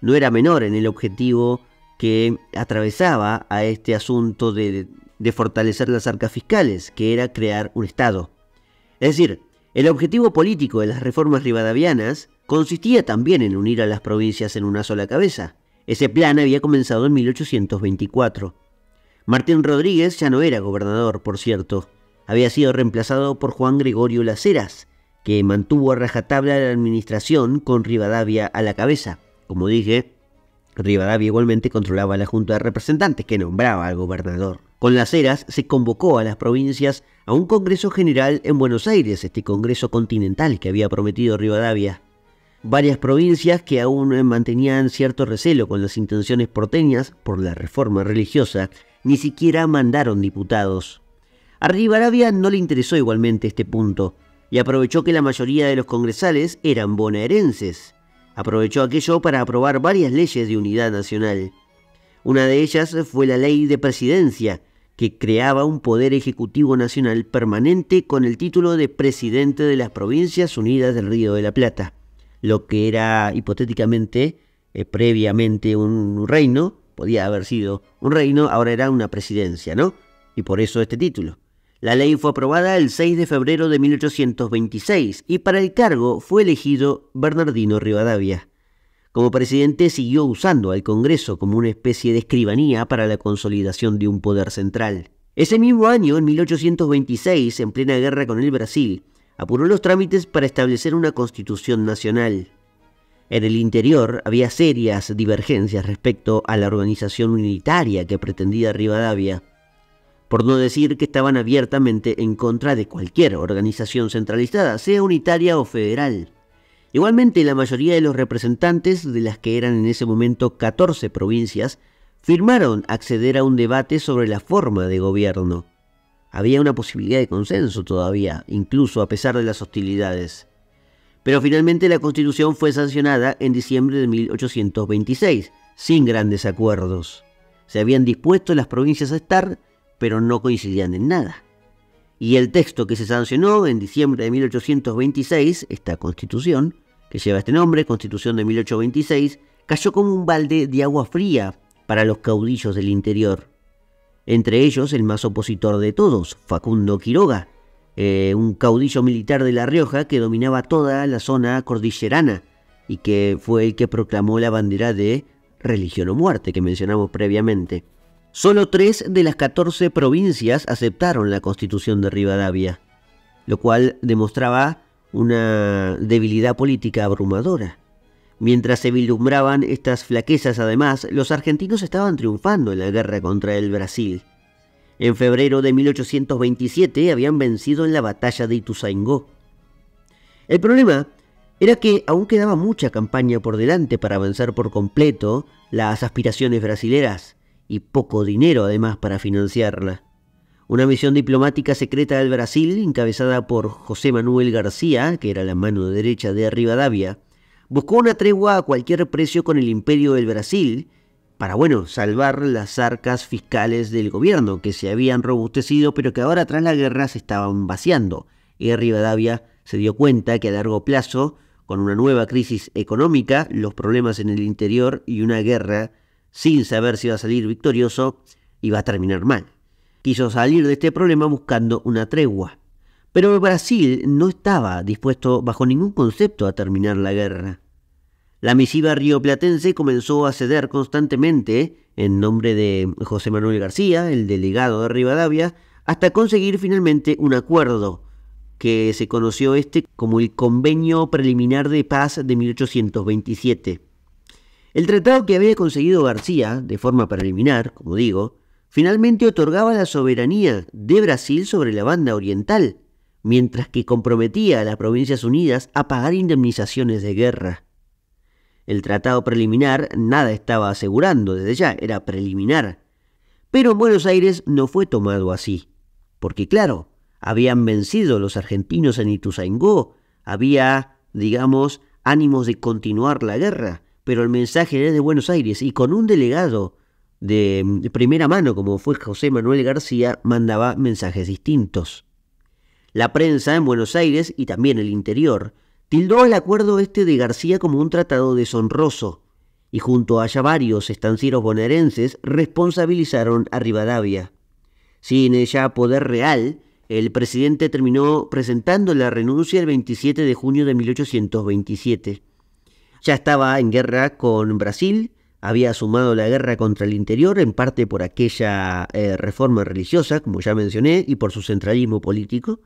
[SPEAKER 1] No era menor en el objetivo que atravesaba a este asunto de, de fortalecer las arcas fiscales, que era crear un Estado. Es decir, el objetivo político de las reformas rivadavianas consistía también en unir a las provincias en una sola cabeza. Ese plan había comenzado en 1824. Martín Rodríguez ya no era gobernador, por cierto. Había sido reemplazado por Juan Gregorio Laceras, que mantuvo a rajatabla la administración con Rivadavia a la cabeza. Como dije, Rivadavia igualmente controlaba la Junta de Representantes que nombraba al gobernador. Con las eras se convocó a las provincias a un Congreso General en Buenos Aires, este Congreso Continental que había prometido Rivadavia. Varias provincias que aún mantenían cierto recelo con las intenciones porteñas por la reforma religiosa, ni siquiera mandaron diputados. A Rivadavia no le interesó igualmente este punto, y aprovechó que la mayoría de los congresales eran bonaerenses. Aprovechó aquello para aprobar varias leyes de unidad nacional. Una de ellas fue la ley de presidencia, que creaba un poder ejecutivo nacional permanente con el título de presidente de las Provincias Unidas del Río de la Plata, lo que era hipotéticamente eh, previamente un reino, podía haber sido un reino, ahora era una presidencia, ¿no? Y por eso este título. La ley fue aprobada el 6 de febrero de 1826 y para el cargo fue elegido Bernardino Rivadavia. Como presidente siguió usando al Congreso como una especie de escribanía para la consolidación de un poder central. Ese mismo año, en 1826, en plena guerra con el Brasil, apuró los trámites para establecer una constitución nacional. En el interior había serias divergencias respecto a la organización unitaria que pretendía Rivadavia, por no decir que estaban abiertamente en contra de cualquier organización centralizada, sea unitaria o federal. Igualmente, la mayoría de los representantes de las que eran en ese momento 14 provincias firmaron acceder a un debate sobre la forma de gobierno. Había una posibilidad de consenso todavía, incluso a pesar de las hostilidades. Pero finalmente la constitución fue sancionada en diciembre de 1826, sin grandes acuerdos. Se habían dispuesto las provincias a estar, pero no coincidían en nada y el texto que se sancionó en diciembre de 1826, esta constitución, que lleva este nombre, Constitución de 1826, cayó como un balde de agua fría para los caudillos del interior. Entre ellos el más opositor de todos, Facundo Quiroga, eh, un caudillo militar de La Rioja que dominaba toda la zona cordillerana y que fue el que proclamó la bandera de religión o muerte que mencionamos previamente. Solo tres de las 14 provincias aceptaron la constitución de Rivadavia, lo cual demostraba una debilidad política abrumadora. Mientras se vislumbraban estas flaquezas, además, los argentinos estaban triunfando en la guerra contra el Brasil. En febrero de 1827 habían vencido en la batalla de Ituzaingó. El problema era que aún quedaba mucha campaña por delante para avanzar por completo las aspiraciones brasileras y poco dinero además para financiarla. Una misión diplomática secreta del Brasil, encabezada por José Manuel García, que era la mano derecha de Rivadavia, buscó una tregua a cualquier precio con el imperio del Brasil, para, bueno, salvar las arcas fiscales del gobierno, que se habían robustecido, pero que ahora tras la guerra se estaban vaciando. Y Rivadavia se dio cuenta que a largo plazo, con una nueva crisis económica, los problemas en el interior y una guerra sin saber si va a salir victorioso y va a terminar mal. Quiso salir de este problema buscando una tregua. Pero Brasil no estaba dispuesto bajo ningún concepto a terminar la guerra. La misiva rioplatense comenzó a ceder constantemente en nombre de José Manuel García, el delegado de Rivadavia, hasta conseguir finalmente un acuerdo, que se conoció este como el Convenio Preliminar de Paz de 1827. El tratado que había conseguido García, de forma preliminar, como digo, finalmente otorgaba la soberanía de Brasil sobre la banda oriental, mientras que comprometía a las Provincias Unidas a pagar indemnizaciones de guerra. El tratado preliminar nada estaba asegurando desde ya, era preliminar. Pero Buenos Aires no fue tomado así, porque claro, habían vencido los argentinos en Ituzaingó, había, digamos, ánimos de continuar la guerra, pero el mensaje era de Buenos Aires y con un delegado de primera mano, como fue José Manuel García, mandaba mensajes distintos. La prensa en Buenos Aires y también el interior tildó el acuerdo este de García como un tratado deshonroso, y junto a ya varios estancieros bonaerenses responsabilizaron a Rivadavia. Sin ella poder real, el presidente terminó presentando la renuncia el 27 de junio de 1827. Ya estaba en guerra con Brasil, había sumado la guerra contra el interior, en parte por aquella eh, reforma religiosa, como ya mencioné, y por su centralismo político.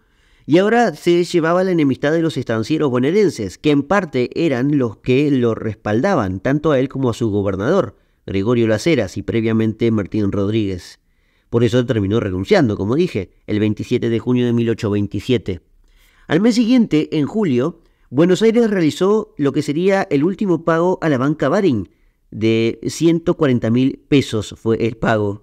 [SPEAKER 1] Y ahora se llevaba la enemistad de los estancieros bonaerenses, que en parte eran los que lo respaldaban, tanto a él como a su gobernador, Gregorio Laceras y previamente Martín Rodríguez. Por eso terminó renunciando, como dije, el 27 de junio de 1827. Al mes siguiente, en julio, Buenos Aires realizó lo que sería el último pago a la banca Barín de 140 mil pesos fue el pago.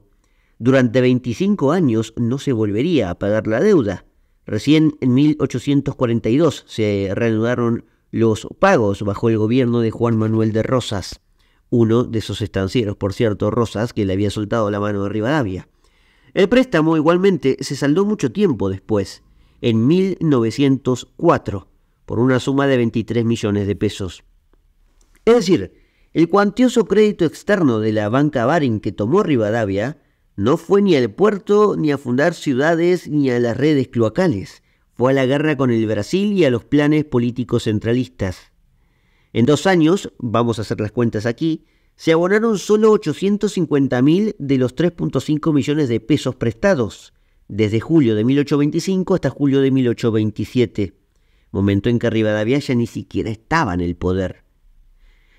[SPEAKER 1] Durante 25 años no se volvería a pagar la deuda. Recién en 1842 se reanudaron los pagos bajo el gobierno de Juan Manuel de Rosas, uno de esos estancieros, por cierto, Rosas, que le había soltado la mano de Rivadavia. El préstamo igualmente se saldó mucho tiempo después, en 1904, por una suma de 23 millones de pesos. Es decir, el cuantioso crédito externo de la banca Baring que tomó Rivadavia no fue ni al puerto, ni a fundar ciudades, ni a las redes cloacales. Fue a la guerra con el Brasil y a los planes políticos centralistas. En dos años, vamos a hacer las cuentas aquí, se abonaron solo 850.000 de los 3.5 millones de pesos prestados, desde julio de 1825 hasta julio de 1827 momento en que Rivadavia ya ni siquiera estaba en el poder.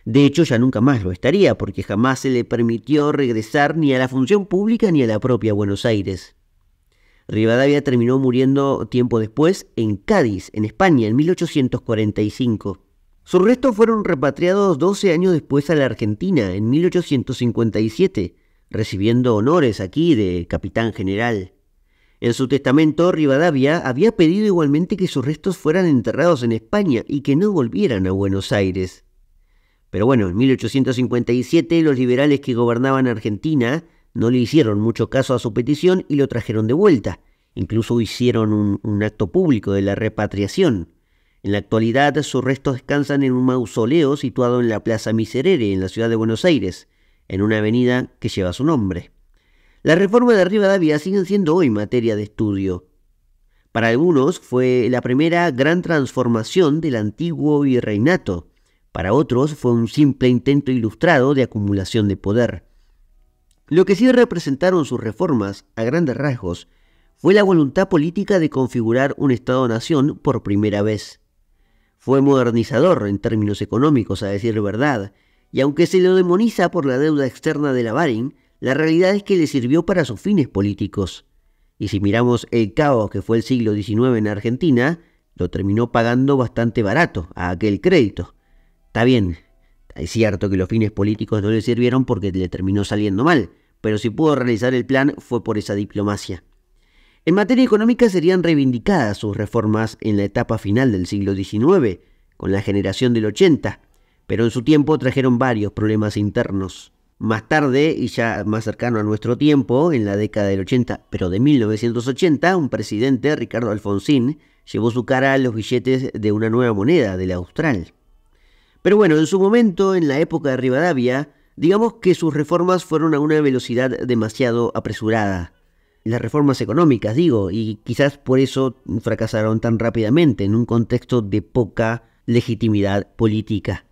[SPEAKER 1] De hecho, ya nunca más lo estaría, porque jamás se le permitió regresar ni a la función pública ni a la propia Buenos Aires. Rivadavia terminó muriendo tiempo después en Cádiz, en España, en 1845. Sus restos fueron repatriados 12 años después a la Argentina, en 1857, recibiendo honores aquí de capitán general. En su testamento, Rivadavia había pedido igualmente que sus restos fueran enterrados en España y que no volvieran a Buenos Aires. Pero bueno, en 1857 los liberales que gobernaban Argentina no le hicieron mucho caso a su petición y lo trajeron de vuelta. Incluso hicieron un, un acto público de la repatriación. En la actualidad sus restos descansan en un mausoleo situado en la Plaza Miserere, en la ciudad de Buenos Aires, en una avenida que lleva su nombre. La reforma de Rivadavia siguen siendo hoy materia de estudio. Para algunos fue la primera gran transformación del antiguo virreinato, para otros fue un simple intento ilustrado de acumulación de poder. Lo que sí representaron sus reformas, a grandes rasgos, fue la voluntad política de configurar un Estado-nación por primera vez. Fue modernizador en términos económicos, a decir verdad, y aunque se lo demoniza por la deuda externa de la baring la realidad es que le sirvió para sus fines políticos. Y si miramos el caos que fue el siglo XIX en Argentina, lo terminó pagando bastante barato a aquel crédito. Está bien, es cierto que los fines políticos no le sirvieron porque le terminó saliendo mal, pero si pudo realizar el plan fue por esa diplomacia. En materia económica serían reivindicadas sus reformas en la etapa final del siglo XIX, con la generación del 80, pero en su tiempo trajeron varios problemas internos. Más tarde, y ya más cercano a nuestro tiempo, en la década del 80, pero de 1980, un presidente, Ricardo Alfonsín, llevó su cara a los billetes de una nueva moneda, del austral. Pero bueno, en su momento, en la época de Rivadavia, digamos que sus reformas fueron a una velocidad demasiado apresurada. Las reformas económicas, digo, y quizás por eso fracasaron tan rápidamente en un contexto de poca legitimidad política.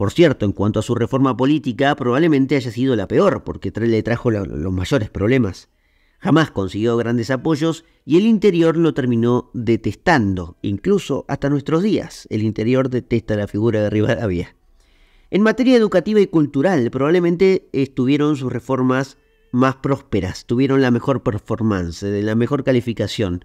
[SPEAKER 1] Por cierto, en cuanto a su reforma política, probablemente haya sido la peor, porque le trajo los mayores problemas. Jamás consiguió grandes apoyos y el interior lo terminó detestando, incluso hasta nuestros días. El interior detesta la figura de Rivadavia. En materia educativa y cultural, probablemente estuvieron sus reformas más prósperas, tuvieron la mejor performance, de la mejor calificación,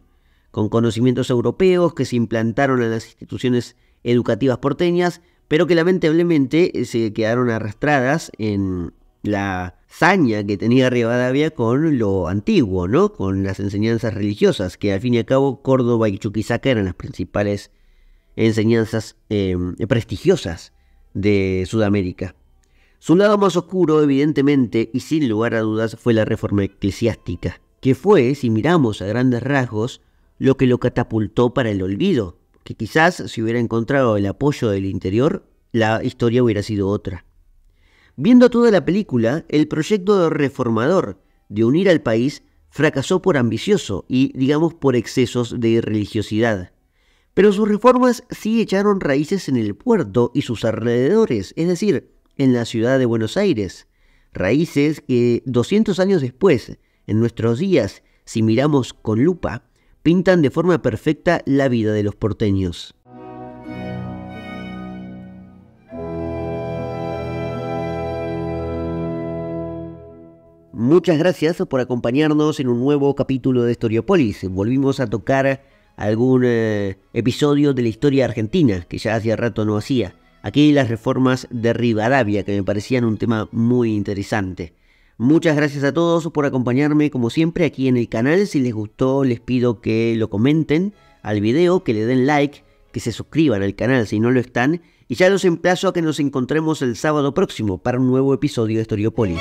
[SPEAKER 1] con conocimientos europeos que se implantaron en las instituciones educativas porteñas pero que lamentablemente eh, se quedaron arrastradas en la hazaña que tenía Rivadavia con lo antiguo, ¿no? Con las enseñanzas religiosas, que al fin y al cabo Córdoba y Chuquisaca eran las principales enseñanzas em, prestigiosas de Sudamérica. Su lado más oscuro, evidentemente, y sin lugar a dudas, fue la reforma eclesiástica, que fue, si miramos a grandes rasgos, lo que lo catapultó para el olvido, que quizás si hubiera encontrado el apoyo del interior, la historia hubiera sido otra. Viendo toda la película, el proyecto reformador de unir al país fracasó por ambicioso y, digamos, por excesos de religiosidad. Pero sus reformas sí echaron raíces en el puerto y sus alrededores, es decir, en la ciudad de Buenos Aires. Raíces que 200 años después, en nuestros días, si miramos con lupa, pintan de forma perfecta la vida de los porteños. Muchas gracias por acompañarnos en un nuevo capítulo de Historiopolis. Volvimos a tocar algún eh, episodio de la historia argentina, que ya hacía rato no hacía. Aquí las reformas de Rivadavia, que me parecían un tema muy interesante. Muchas gracias a todos por acompañarme como siempre aquí en el canal. Si les gustó les pido que lo comenten al video, que le den like, que se suscriban al canal si no lo están. Y ya los emplazo a que nos encontremos el sábado próximo para un nuevo episodio de Storiopolis.